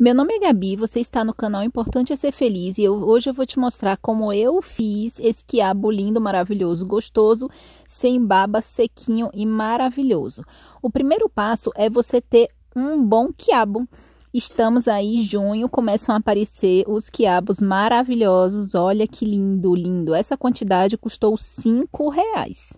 Meu nome é Gabi, você está no canal Importante é Ser Feliz e eu, hoje eu vou te mostrar como eu fiz esse quiabo lindo, maravilhoso, gostoso, sem baba, sequinho e maravilhoso. O primeiro passo é você ter um bom quiabo. Estamos aí junho, começam a aparecer os quiabos maravilhosos. Olha que lindo, lindo. Essa quantidade custou 5 reais.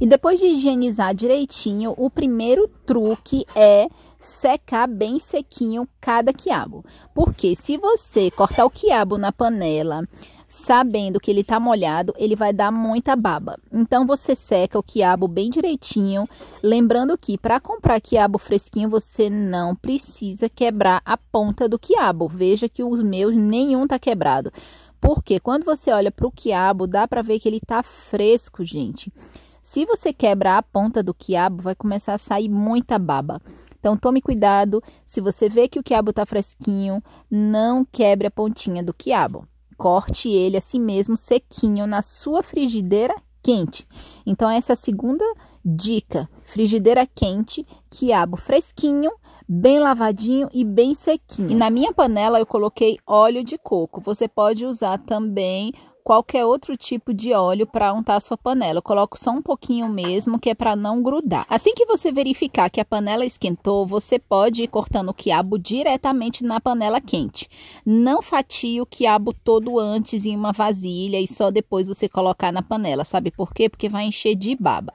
E depois de higienizar direitinho, o primeiro truque é secar bem sequinho cada quiabo. Porque se você cortar o quiabo na panela, sabendo que ele tá molhado, ele vai dar muita baba. Então você seca o quiabo bem direitinho, lembrando que para comprar quiabo fresquinho você não precisa quebrar a ponta do quiabo. Veja que os meus nenhum tá quebrado. Porque quando você olha para o quiabo, dá para ver que ele tá fresco, gente. Se você quebrar a ponta do quiabo, vai começar a sair muita baba. Então tome cuidado, se você vê que o quiabo está fresquinho, não quebre a pontinha do quiabo. Corte ele assim mesmo sequinho na sua frigideira quente. Então essa é a segunda dica, frigideira quente, quiabo fresquinho, bem lavadinho e bem sequinho. E na minha panela eu coloquei óleo de coco. Você pode usar também qualquer outro tipo de óleo para untar a sua panela. Eu coloco só um pouquinho mesmo, que é para não grudar. Assim que você verificar que a panela esquentou, você pode ir cortando o quiabo diretamente na panela quente. Não fatie o quiabo todo antes em uma vasilha e só depois você colocar na panela. Sabe por quê? Porque vai encher de baba.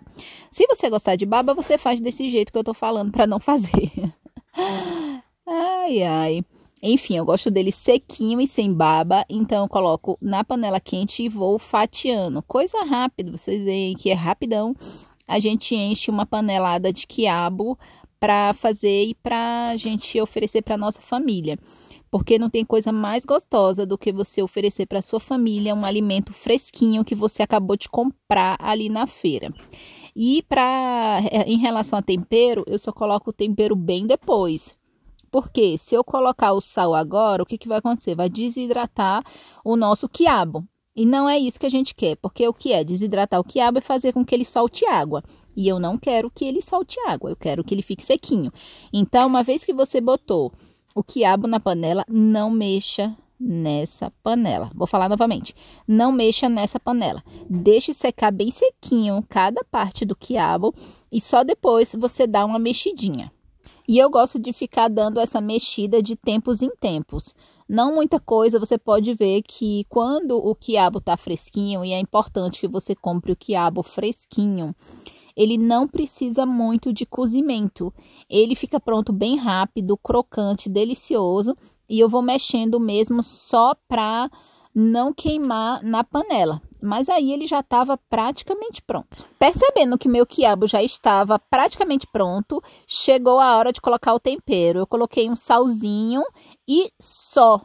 Se você gostar de baba, você faz desse jeito que eu tô falando para não fazer. ai ai. Enfim, eu gosto dele sequinho e sem baba, então eu coloco na panela quente e vou fatiando. Coisa rápida, vocês veem que é rapidão. A gente enche uma panelada de quiabo para fazer e para gente oferecer para nossa família. Porque não tem coisa mais gostosa do que você oferecer para sua família um alimento fresquinho que você acabou de comprar ali na feira. E para eh, em relação a tempero, eu só coloco o tempero bem depois. Porque se eu colocar o sal agora, o que, que vai acontecer? Vai desidratar o nosso quiabo. E não é isso que a gente quer, porque o que é desidratar o quiabo é fazer com que ele solte água. E eu não quero que ele solte água, eu quero que ele fique sequinho. Então, uma vez que você botou o quiabo na panela, não mexa nessa panela. Vou falar novamente, não mexa nessa panela. Deixe secar bem sequinho cada parte do quiabo e só depois você dá uma mexidinha. E eu gosto de ficar dando essa mexida de tempos em tempos. Não muita coisa, você pode ver que quando o quiabo está fresquinho, e é importante que você compre o quiabo fresquinho, ele não precisa muito de cozimento. Ele fica pronto bem rápido, crocante, delicioso. E eu vou mexendo mesmo só para não queimar na panela. Mas aí ele já estava praticamente pronto. Percebendo que meu quiabo já estava praticamente pronto, chegou a hora de colocar o tempero. Eu coloquei um salzinho e só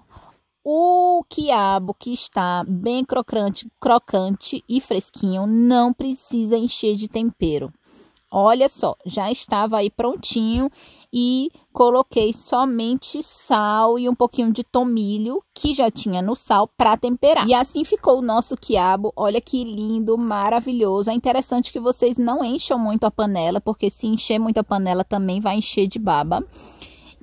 o quiabo que está bem crocante, crocante e fresquinho não precisa encher de tempero. Olha só, já estava aí prontinho e coloquei somente sal e um pouquinho de tomilho que já tinha no sal para temperar. E assim ficou o nosso quiabo. Olha que lindo, maravilhoso. É interessante que vocês não encham muito a panela, porque se encher muito a panela também vai encher de baba.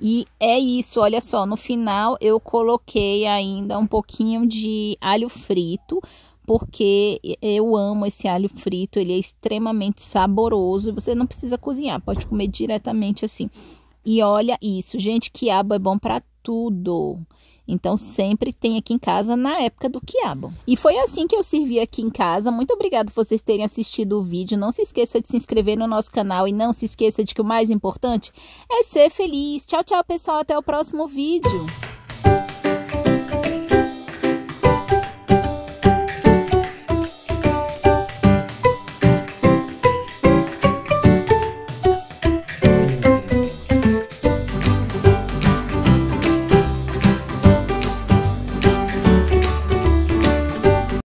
E é isso, olha só, no final eu coloquei ainda um pouquinho de alho frito, porque eu amo esse alho frito, ele é extremamente saboroso e você não precisa cozinhar, pode comer diretamente assim. E olha isso, gente, quiabo é bom para tudo. Então sempre tem aqui em casa na época do quiabo. E foi assim que eu servi aqui em casa. Muito obrigado por vocês terem assistido o vídeo. Não se esqueça de se inscrever no nosso canal e não se esqueça de que o mais importante é ser feliz. Tchau, tchau, pessoal, até o próximo vídeo.